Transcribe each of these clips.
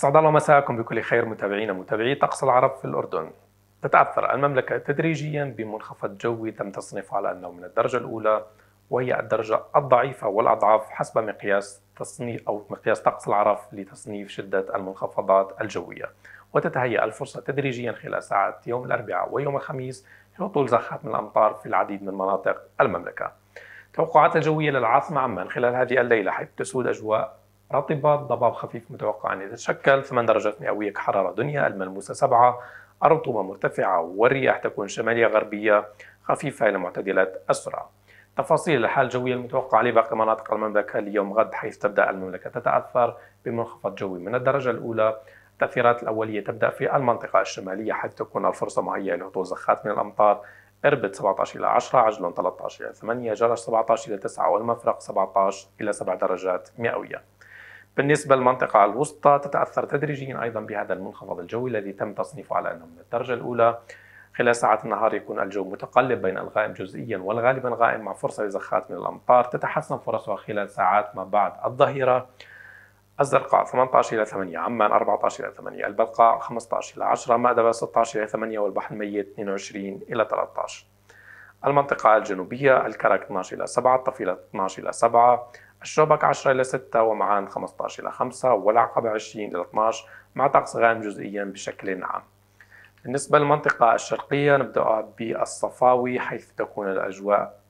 أسعد الله مساءكم بكل خير متابعينا متابعي طقس العرب في الأردن تتأثر المملكة تدريجيا بمنخفض جوي تم تصنيفه على أنه من الدرجة الأولى وهي الدرجة الضعيفة والأضعف حسب مقياس تصنيف أو مقياس طقس العرب لتصنيف شدة المنخفضات الجوية وتتهيأ الفرصة تدريجيا خلال ساعات يوم الأربعاء ويوم الخميس لهطول زخات من الأمطار في العديد من مناطق المملكة توقعات الجوية للعاصمة عمان خلال هذه الليلة حيث تسود أجواء رطبة ضباب خفيف متوقع أن يتشكل 8 درجات مئوية كحرارة دنيا الملموسة 7 الرطوبة مرتفعة والرياح تكون شمالية غربية خفيفة إلى معتدلة السرعة تفاصيل الحالة الجوية المتوقعة لباقي مناطق المملكة اليوم غد حيث تبدأ المملكة تتأثر بمنخفض جوي من الدرجة الأولى التأثيرات الأولية تبدأ في المنطقة الشمالية حيث تكون الفرصة مهيئة لهطول زخات من الأمطار إربد 17 إلى 10 عجلون 13 إلى 8 جرش 17 إلى 9 والمفرق 17 إلى 7 درجات مئوية بالنسبة للمنطقة الوسطى تتأثر تدريجيا أيضا بهذا المنخفض الجوي الذي تم تصنيفه على أنه من الدرجة الأولى خلال ساعات النهار يكون الجو متقلب بين الغائم جزئيا والغالبا غائم مع فرصة لزخات من الأمطار تتحسن فرصها خلال ساعات ما بعد الظهيرة الزرقاء 18 إلى 8 عمان 14 إلى 8 البلقاء 15 إلى 10 مأدبة 16 إلى 8 والبحر الميت 22 إلى 13 المنطقة الجنوبية الكرك 12 إلى 7 الطفيلة 12 إلى 7 الشبك 10 إلى 6 ومعان 15 إلى 5 والعقبة 20 إلى 12 مع طقس غائم جزئيا بشكل عام بالنسبة للمنطقة الشرقية نبدأ بالصفاوي حيث تكون الأجواء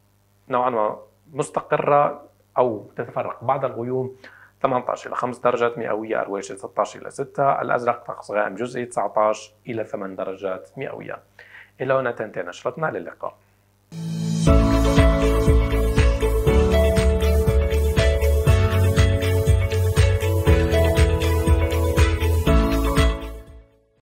نوعا ما مستقرة أو تتفرق بعض الغيوم 18 إلى 5 درجات مئوية أرويشة 16 إلى 6 الأزرق طقس غائم جزئي 19 إلى 8 درجات مئوية إلى هنا تنتهي نشرتنا للقاء